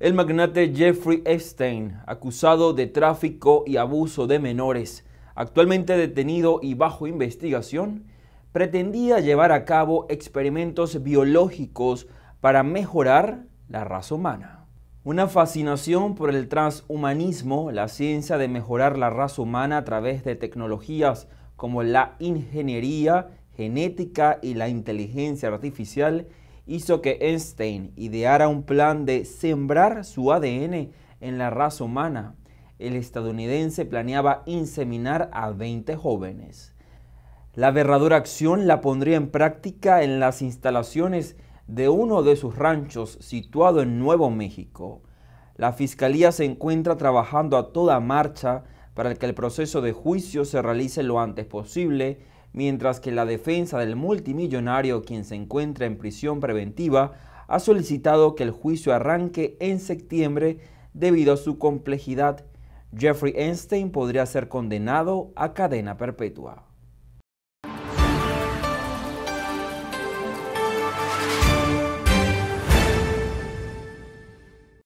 El magnate Jeffrey Epstein, acusado de tráfico y abuso de menores, actualmente detenido y bajo investigación, pretendía llevar a cabo experimentos biológicos para mejorar la raza humana. Una fascinación por el transhumanismo, la ciencia de mejorar la raza humana a través de tecnologías como la ingeniería genética y la inteligencia artificial, hizo que Einstein ideara un plan de sembrar su ADN en la raza humana. El estadounidense planeaba inseminar a 20 jóvenes. La verdadera acción la pondría en práctica en las instalaciones de uno de sus ranchos situado en Nuevo México. La fiscalía se encuentra trabajando a toda marcha para que el proceso de juicio se realice lo antes posible mientras que la defensa del multimillonario, quien se encuentra en prisión preventiva, ha solicitado que el juicio arranque en septiembre debido a su complejidad. Jeffrey Einstein podría ser condenado a cadena perpetua.